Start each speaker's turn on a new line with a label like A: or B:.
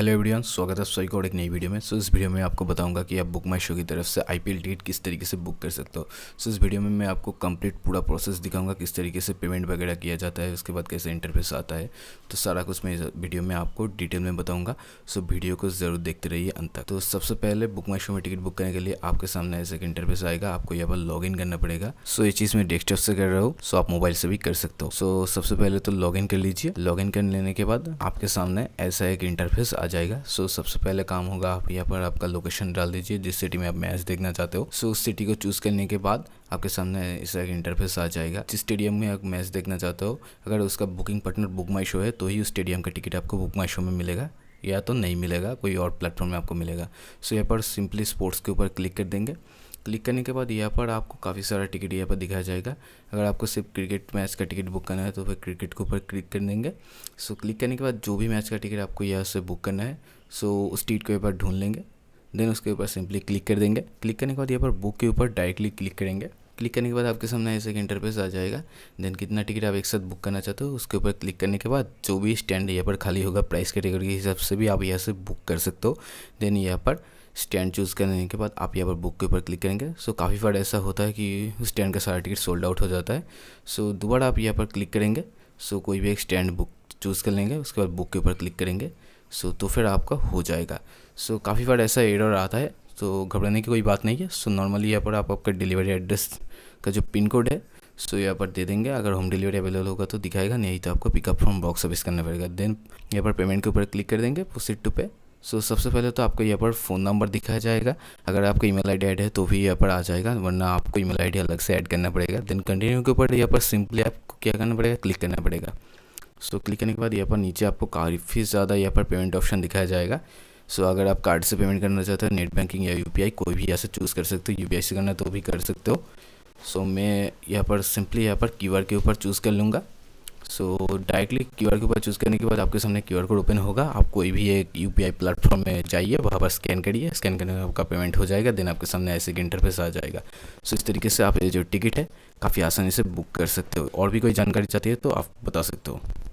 A: hello everyone स्वागत है सभी को एक नई वीडियो में सो इस वीडियो में आपको बताऊंगा कि आप बुक माई शो की तरफ से आई पी टिकट किस तरीके से बुक कर सकते हो सो इस वीडियो में मैं आपको कंप्लीट पूरा प्रोसेस दिखाऊंगा किस तरीके से पेमेंट वगैरह किया जाता है उसके बाद कैसे इंटरफेस आता है तो सारा कुछ मैं इस वीडियो में आपको डिटेल में बताऊँगा सो वीडियो को ज़रूर देखते रहिए अंत तक तो सबसे पहले बुक माई शो में टिकट बुक करने के लिए आपके सामने ऐसा एक इंटरफेस आएगा आपको यहाँ पर लॉग करना पड़ेगा सो ये चीज़ मैं डेस्कटॉप से कर रहा हूँ सो आप मोबाइल से भी कर सकते हो सो सबसे पहले तो लॉग कर लीजिए लॉग कर लेने के बाद आपके सामने ऐसा एक इंटरफेस आ जाएगा सो so, सबसे पहले काम होगा आप यहाँ पर आपका लोकेशन डाल दीजिए जिस सिटी में आप मैच देखना चाहते हो सो so, उस सिटी को चूज़ करने के बाद आपके सामने इस इंटरफेस आ जाएगा जिस स्टेडियम में आप मैच देखना चाहते हो अगर उसका booking partner Book My Show है तो ही उस स्टेडियम का टिकट आपको बुक माई शो में मिलेगा या तो नहीं मिलेगा कोई और प्लेटफॉर्म में आपको मिलेगा सो so, यहाँ पर सिंपली स्पोर्ट्स के ऊपर क्लिक कर देंगे क्लिक करने के बाद यहाँ पर आपको काफ़ी सारा टिकट यहाँ पर दिखाया जाएगा अगर आपको सिर्फ क्रिकेट मैच का टिकट बुक करना है तो फिर क्रिकेट के ऊपर क्लिक कर देंगे सो क्लिक करने के बाद जो भी मैच का टिकट आपको यहाँ से बुक करना है सो उस टिकट को एक बार ढूंढ लेंगे देन उसके ऊपर सिंपली क्लिक कर देंगे क्लिक करने के बाद यहाँ पर बुक के ऊपर डायरेक्टली क्लिक करेंगे क्लिक करने के बाद आपके सामने ऐसे एक इंटरफेस आ जाएगा देन कितना टिकट आप एक साथ बुक करना चाहते हो उसके ऊपर क्लिक करने के बाद जो भी स्टैंड यहाँ पर खाली होगा प्राइस कैटेगरी के हिसाब से भी आप यहाँ से बुक कर सकते हो देन यहाँ पर स्टैंड चूज़ करने के बाद आप यहाँ पर बुक के ऊपर क्लिक करेंगे सो काफ़ी बार ऐसा होता है कि स्टैंड का सारा टिकट सोल्ड आउट हो जाता है सो दोबारा आप यहाँ पर क्लिक करेंगे सो कोई भी एक स्टैंड बुक चूज़ कर लेंगे उसके बाद बुक के ऊपर क्लिक करेंगे सो तो फिर आपका हो जाएगा सो काफ़ी बार ऐसा एरर आता है तो घबराने की कोई बात नहीं है सो नॉर्मली यहाँ पर आप आपका डिलीवरी एड्रेस का जो पिन कोड है सो यहाँ पर दे देंगे अगर होम डिलीवरी अवेलेबल होगा तो दिखाएगा नहीं तो आपको पिकअप फ्रॉम बॉक्स ऑफिस करना पड़ेगा देन यहाँ पर पेमेंट के ऊपर क्लिक कर देंगे प्रोसीड टू पे सो so, सबसे पहले तो आपको यहाँ पर फ़ोन नंबर दिखाया जाएगा अगर आपका ईमेल आईडी ऐड है तो भी यहाँ पर आ जाएगा वरना आपको ईमेल आईडी अलग से ऐड करना पड़ेगा देन कंटिन्यू के ऊपर यहाँ पर सिंपली आपको क्या करना पड़ेगा क्लिक करना पड़ेगा सो so, क्लिक करने के बाद यहाँ पर नीचे आपको काफ़ी ज़्यादा यहाँ पर पेमेंट ऑप्शन दिखाया जाएगा सो so, अगर आप कार्ड से पेमेंट करना चाहते हो नेट बैंकिंग या यू कोई भी यहाँ से चूज़ कर सकते हो यू से करना तो भी कर सकते हो सो so, मैं यहाँ पर सिंपली यहाँ पर क्यूआर के ऊपर चूज़ कर लूँगा सो डायरेक्टली आर के ऊपर चूज़ करने के बाद आपके सामने आर कोड ओपन होगा आप कोई भी एक यू पी आई प्लेटफॉर्म में जाइए वहाँ पर स्कैन करिए स्कैन करने का आपका पेमेंट हो जाएगा देन आपके सामने ऐसे की इंटरफेस आ जाएगा सो इस तरीके से आप ये जो टिकट है काफ़ी आसानी से बुक कर सकते हो और भी कोई जानकारी चाहती है तो आप बता सकते हो